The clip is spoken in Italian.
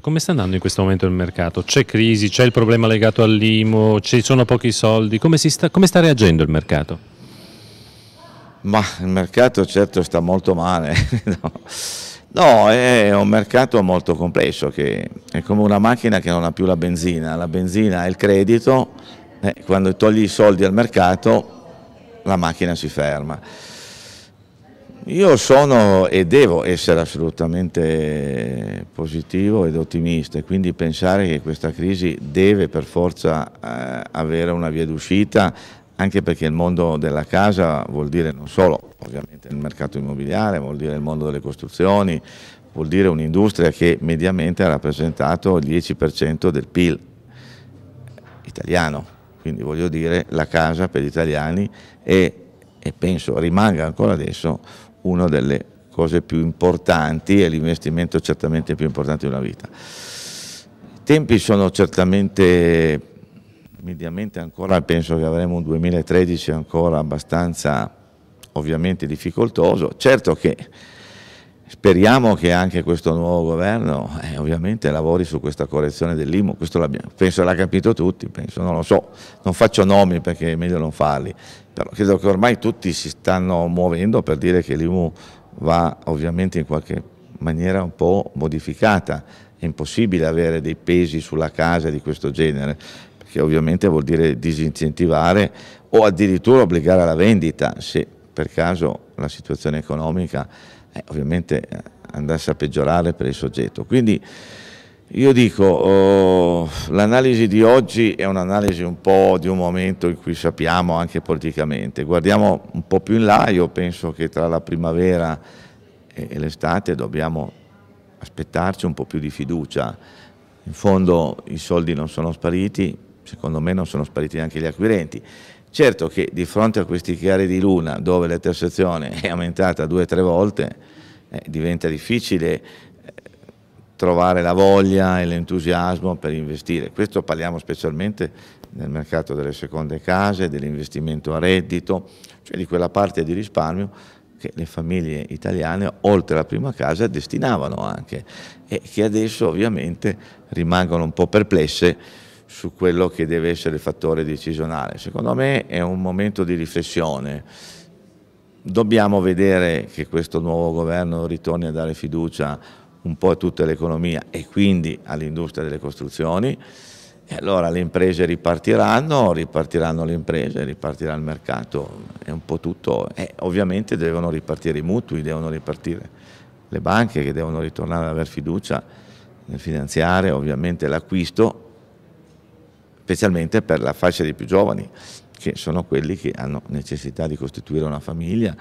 Come sta andando in questo momento il mercato? C'è crisi, c'è il problema legato all'IMO, ci sono pochi soldi, come sta, come, sta, reagendo il mercato? Ma il mercato certo sta molto male, no. no è un mercato molto complesso, che è come una macchina che non ha più la benzina, la benzina è il credito, eh, quando togli i soldi al mercato la macchina si ferma. Io sono e devo essere assolutamente positivo ed ottimista e quindi pensare che questa crisi deve per forza eh, avere una via d'uscita anche perché il mondo della casa vuol dire non solo ovviamente il mercato immobiliare, vuol dire il mondo delle costruzioni, vuol dire un'industria che mediamente ha rappresentato il 10% del PIL italiano, quindi voglio dire la casa per gli italiani è e penso rimanga ancora adesso una delle cose più importanti e l'investimento certamente più importante di una vita. I tempi sono certamente, mediamente ancora, penso che avremo un 2013 ancora abbastanza ovviamente difficoltoso, certo che Speriamo che anche questo nuovo governo eh, ovviamente lavori su questa correzione dell'IMU, questo penso l'ha capito tutti, penso, non lo so, non faccio nomi perché è meglio non farli, però credo che ormai tutti si stanno muovendo per dire che l'IMU va ovviamente in qualche maniera un po' modificata, è impossibile avere dei pesi sulla casa di questo genere, perché ovviamente vuol dire disincentivare o addirittura obbligare alla vendita se per caso la situazione economica eh, ovviamente eh, andasse a peggiorare per il soggetto. Quindi io dico, oh, l'analisi di oggi è un'analisi un po' di un momento in cui sappiamo anche politicamente, guardiamo un po' più in là, io penso che tra la primavera e l'estate dobbiamo aspettarci un po' più di fiducia, in fondo i soldi non sono spariti, secondo me non sono spariti neanche gli acquirenti, Certo che di fronte a questi chiari di luna dove la l'intersezione è aumentata due o tre volte eh, diventa difficile eh, trovare la voglia e l'entusiasmo per investire. Questo parliamo specialmente nel mercato delle seconde case, dell'investimento a reddito, cioè di quella parte di risparmio che le famiglie italiane, oltre alla prima casa, destinavano anche e che adesso ovviamente rimangono un po' perplesse su quello che deve essere il fattore decisionale. Secondo me è un momento di riflessione. Dobbiamo vedere che questo nuovo governo ritorni a dare fiducia un po' a tutta l'economia e quindi all'industria delle costruzioni. E allora le imprese ripartiranno, ripartiranno le imprese, ripartirà il mercato, è un po' tutto. E ovviamente devono ripartire i mutui, devono ripartire le banche che devono ritornare ad avere fiducia nel finanziare, ovviamente l'acquisto specialmente per la fascia dei più giovani, che sono quelli che hanno necessità di costituire una famiglia